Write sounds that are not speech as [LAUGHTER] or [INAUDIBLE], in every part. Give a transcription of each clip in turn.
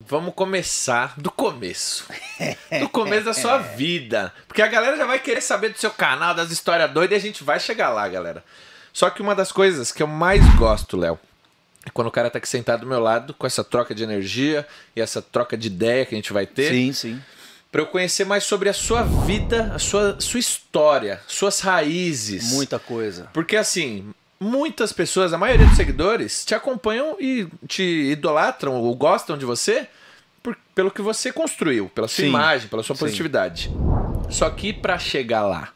Vamos começar do começo. [LAUGHS] Do começo da sua vida. Porque a galera já vai querer saber do seu canal, das histórias doidas, e a gente vai chegar lá, galera. Só que uma das coisas que eu mais gosto, Léo, é quando o cara tá aqui sentado do meu lado, com essa troca de energia e essa troca de ideia que a gente vai ter. Sim, sim. Pra eu conhecer mais sobre a sua vida, a sua, sua história, suas raízes. Muita coisa. Porque assim, muitas pessoas, a maioria dos seguidores, te acompanham e te idolatram ou gostam de você por, pelo que você construiu, pela sua Sim. imagem, pela sua positividade. Sim. Só que para chegar lá,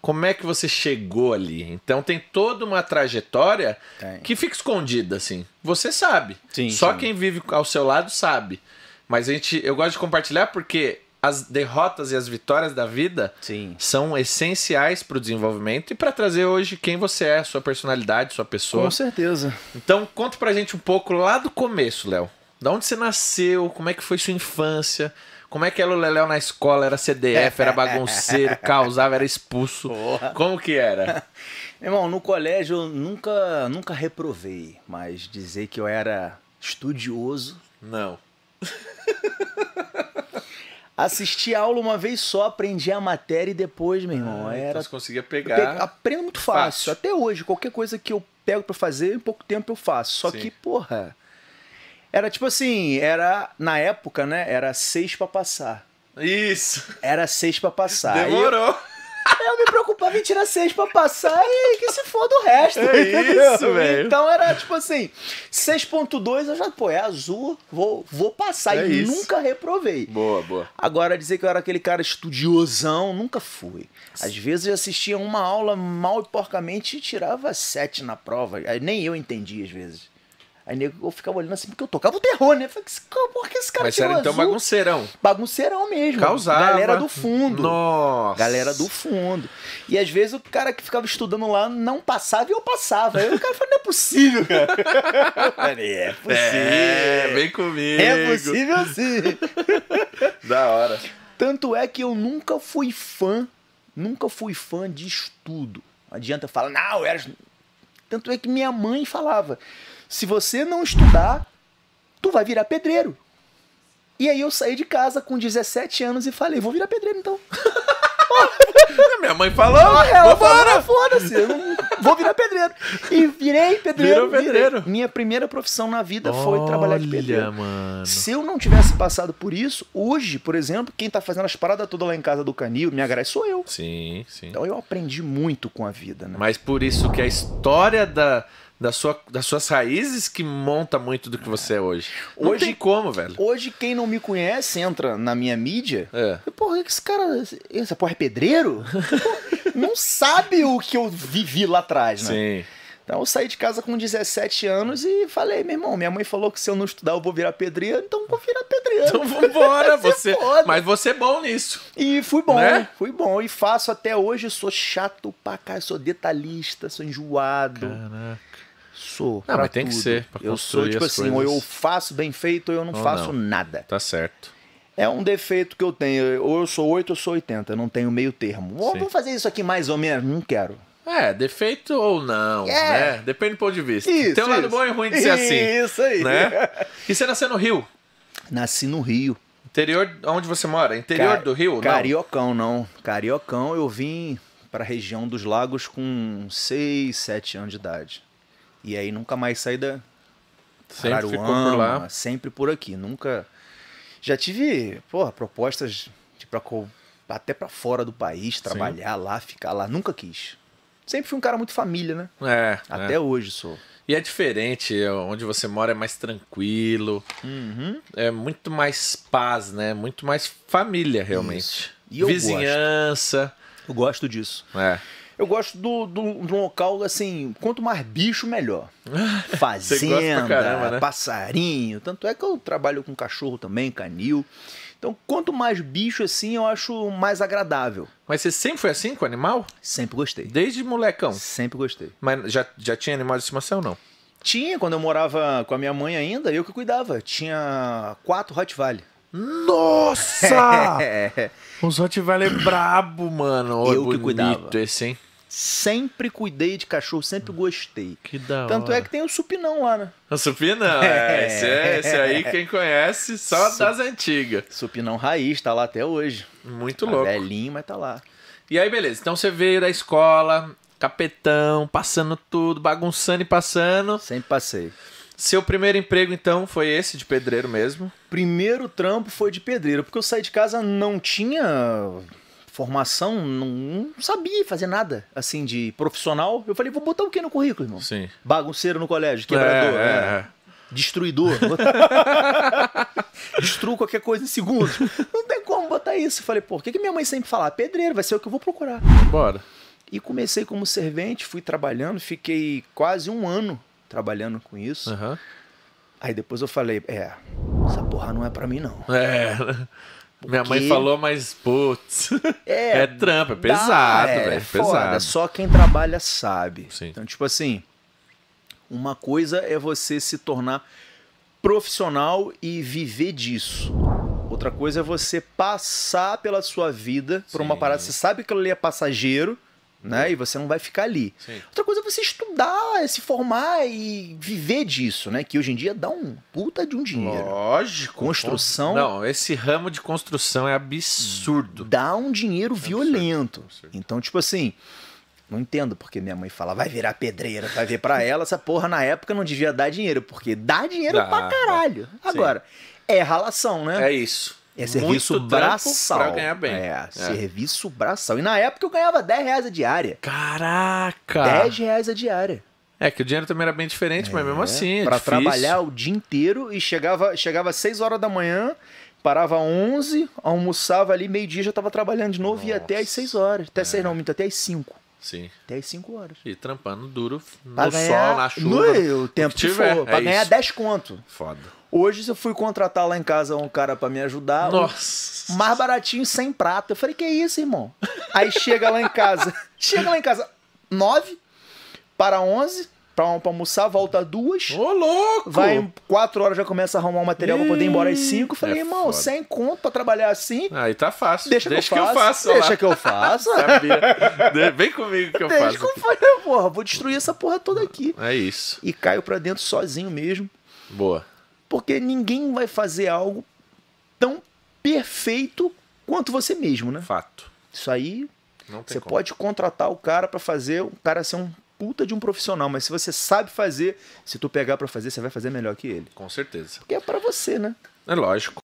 como é que você chegou ali? Então tem toda uma trajetória tem. que fica escondida, assim. Você sabe. Sim, Só quem vive ao seu lado sabe. Mas a gente, eu gosto de compartilhar porque as derrotas e as vitórias da vida Sim. são essenciais para o desenvolvimento e para trazer hoje quem você é, sua personalidade, sua pessoa. Com certeza. Então, conta para gente um pouco lá do começo, Léo. Da onde você nasceu? Como é que foi sua infância? Como é que era o Leléu na escola? Era CDF, era bagunceiro, [LAUGHS] causava, era expulso. Porra. Como que era? [LAUGHS] Irmão, no colégio eu nunca, nunca reprovei, mas dizer que eu era estudioso. Não. [LAUGHS] Assisti a aula uma vez só, aprendi a matéria e depois, meu irmão, ah, era... Então você conseguia pegar... Pe... Aprendo muito fácil. fácil. Até hoje, qualquer coisa que eu pego para fazer, em pouco tempo eu faço. Só Sim. que, porra... Era tipo assim, era... Na época, né? Era seis para passar. Isso! Era seis para passar. Demorou! tirava e tira 6 pra passar e que se foda o resto. É isso, velho. Então era tipo assim, 6.2 eu já, pô, é azul, vou, vou passar. É e isso. nunca reprovei. Boa, boa. Agora, dizer que eu era aquele cara estudiosão, nunca fui. Às vezes eu assistia uma aula mal e porcamente e tirava sete na prova. Nem eu entendi às vezes. Aí nego ficava olhando assim, porque eu tocava o terror, né? falei, porra que esse cara Mas era então azul? então bagunceirão. Bagunceirão mesmo. Causava. Galera do fundo. Nossa. Galera do fundo. E às vezes o cara que ficava estudando lá não passava e eu passava. Aí o cara falou, não é possível, cara. [LAUGHS] falei, é possível. É, vem comigo. É possível sim. [LAUGHS] da hora. Tanto é que eu nunca fui fã, nunca fui fã de estudo. Não adianta falar, não, eu era... Tanto é que minha mãe falava se você não estudar, tu vai virar pedreiro. E aí eu saí de casa com 17 anos e falei, vou virar pedreiro então. [LAUGHS] Minha mãe falou, ah, ela falou, foda-se, vou virar pedreiro. E virei pedreiro. Virou pedreiro. Virei. Minha primeira profissão na vida Olha, foi trabalhar de pedreiro. Mano. Se eu não tivesse passado por isso, hoje, por exemplo, quem tá fazendo as paradas todas lá em casa do Canil, minha graça sou eu. Sim, sim. Então eu aprendi muito com a vida, né? Mas por isso que a história da da sua, das suas raízes que monta muito do que você é hoje. Não hoje tem... como, velho? Hoje quem não me conhece entra na minha mídia. É. E, porra, esse cara, essa porra é pedreiro? [LAUGHS] não sabe o que eu vivi lá atrás, né? Sim. Então eu saí de casa com 17 anos e falei, meu irmão, minha mãe falou que se eu não estudar eu vou virar pedreiro, então vou virar pedreiro. Então vambora, [LAUGHS] você. Mas você é bom nisso. E fui bom, né? Fui bom. E faço até hoje, sou chato pra cá, sou detalhista, sou enjoado. Caraca. Sou. Não, mas tem que ser. eu sou tipo as assim, coisas. ou eu faço bem feito ou eu não ou faço não. nada. Tá certo. É um defeito que eu tenho. Ou eu sou 8 ou eu sou 80. Eu não tenho meio termo. Ou vou fazer isso aqui mais ou menos? Não quero. É, defeito ou não, é. né? Depende do ponto de vista. Isso, Tem um lado isso. bom e ruim de ser assim. Isso aí. Né? E você nasceu no Rio? Nasci no Rio. Interior, onde você mora? Interior Car do Rio? Cariocão, não. não. Cariocão, eu vim para a região dos lagos com 6, 7 anos de idade. E aí nunca mais saí da sempre Araruama, ficou por lá. sempre por aqui, nunca já tive, porra, propostas de para até para fora do país, trabalhar Sim. lá, ficar lá, nunca quis. Sempre fui um cara muito família, né? É. Até é. hoje sou. E é diferente, onde você mora é mais tranquilo, uhum. é muito mais paz, né? Muito mais família, realmente. Isso. E eu Vizinhança. Gosto. Eu gosto disso. É. Eu gosto do, do, do local, assim, quanto mais bicho, melhor. [LAUGHS] Fazenda, caramba, né? passarinho. Tanto é que eu trabalho com cachorro também, canil. Então, quanto mais bicho assim, eu acho mais agradável. Mas você sempre foi assim com animal? Sempre gostei. Desde molecão? Sempre gostei. Mas já, já tinha animal de estimação, não? Tinha, quando eu morava com a minha mãe ainda, eu que cuidava. Tinha quatro Rottweiler. Nossa! [LAUGHS] Os Rottweiler é brabo, mano. Eu Olha, que cuidava. Esse, hein? Sempre cuidei de cachorro, sempre gostei. Que da Tanto é hora. é que tem o supinão lá, né? O supinão, [LAUGHS] é. Esse, é, esse aí é. quem conhece só Sup... das antigas. Supinão raiz, tá lá até hoje. Muito tá louco. Belinho, mas tá lá. E aí, beleza. Então você veio da escola, capetão, passando tudo, bagunçando e passando. Sempre passei. Seu primeiro emprego, então, foi esse de pedreiro mesmo? Primeiro trampo foi de pedreiro, porque eu saí de casa não tinha formação, não, não, sabia fazer nada assim de profissional. Eu falei, vou botar o que no currículo, irmão? Sim. Bagunceiro no colégio, quebrador. É, né? é, é. Destruidor. [LAUGHS] Destruo qualquer coisa em segundos. Não tem como botar isso. falei, pô, o que, que minha mãe sempre fala? Pedreiro, vai ser o que eu vou procurar. Bora. E comecei como servente, fui trabalhando, fiquei quase um ano trabalhando com isso. Uhum. Aí depois eu falei, é, essa porra não é para mim não. É. Minha mãe falou, mas putz. É, [LAUGHS] é trampa, é pesado, dá, é, velho. É pesado. Só quem trabalha sabe. Sim. Então, tipo assim, uma coisa é você se tornar profissional e viver disso. Outra coisa é você passar pela sua vida Sim. por uma parada. Você sabe que ele é passageiro né? E você não vai ficar ali. Sim. Outra coisa é você estudar, é se formar e viver disso, né? Que hoje em dia dá um puta de um dinheiro. Lógico. Construção. Não, esse ramo de construção é absurdo. Dá um dinheiro é violento. Absurdo, absurdo. Então, tipo assim, não entendo porque minha mãe fala, vai virar pedreira, vai ver para ela, essa porra na época não devia dar dinheiro, porque dá dinheiro dá, pra caralho. Agora, sim. é ralação, né? É isso. É serviço Muito braçal. Pra ganhar bem. É, é, serviço braçal. E na época eu ganhava 10 reais a diária. Caraca! 10 reais a diária. É, que o dinheiro também era bem diferente, é, mas mesmo é, assim. É pra difícil. trabalhar o dia inteiro e chegava, chegava às 6 horas da manhã, parava 11, almoçava ali, meio-dia já tava trabalhando de novo Nossa. e ia até às 6 horas. Até é. 6 não, até às 5. Sim. Até às 5 horas. E trampando duro, pra no ganhar, sol, na chuva. No, o tempo que, que for. É pra isso. ganhar 10 conto. Foda. Hoje eu fui contratar lá em casa um cara para me ajudar. Nossa. mais baratinho, sem prata. Eu falei, que isso, irmão? Aí chega lá em casa. [LAUGHS] chega lá em casa, nove para onze pra, almoçar, volta duas. Ô, louco! Vai quatro horas, já começa a arrumar o material Ih, pra poder ir embora às cinco. Falei, é irmão, foda. sem conto pra trabalhar assim. Aí ah, tá fácil. Deixa, deixa que eu faço. Que eu deixa que eu faço. [LAUGHS] Sabia. Vem comigo que eu deixa faço. Deixa que eu faço, porra. Vou destruir essa porra toda aqui. É isso. E caio pra dentro sozinho mesmo. Boa porque ninguém vai fazer algo tão perfeito quanto você mesmo, né? Fato. Isso aí você como. pode contratar o cara para fazer, o cara ser um puta de um profissional, mas se você sabe fazer, se tu pegar para fazer, você vai fazer melhor que ele. Com certeza. Porque é para você, né? É lógico.